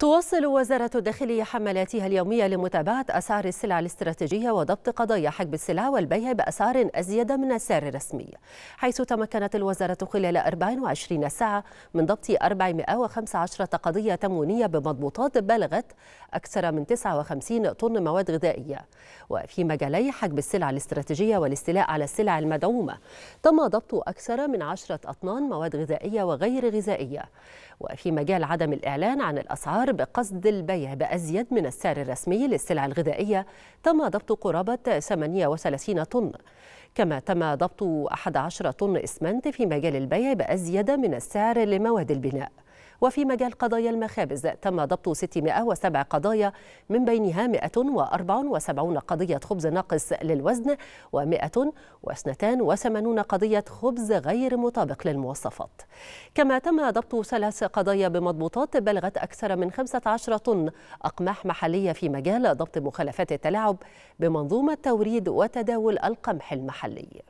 تواصل وزارة الداخلية حملاتها اليومية لمتابعة أسعار السلع الاستراتيجية وضبط قضايا حجب السلع والبيع بأسعار أزيد من السعر الرسمي حيث تمكنت الوزارة خلال 24 ساعة من ضبط 415 قضية تموينية بمضبوطات بلغت أكثر من 59 طن مواد غذائية وفي مجالي حجب السلع الاستراتيجية والاستيلاء على السلع المدعومة تم ضبط أكثر من 10 أطنان مواد غذائية وغير غذائية وفي مجال عدم الإعلان عن الأسعار الأسعار بقصد البيع بأزيد من السعر الرسمي للسلع الغذائية تم ضبط قرابة 38 طن كما تم ضبط 11 طن إسمنت في مجال البيع بأزيد من السعر لمواد البناء وفي مجال قضايا المخابز تم ضبط 607 قضايا من بينها 174 قضية خبز ناقص للوزن و182 قضية خبز غير مطابق للمواصفات كما تم ضبط ثلاث قضايا بمضبوطات بلغت أكثر من 15 طن أقماح محلية في مجال ضبط مخالفات التلاعب بمنظومة توريد وتداول القمح المحلي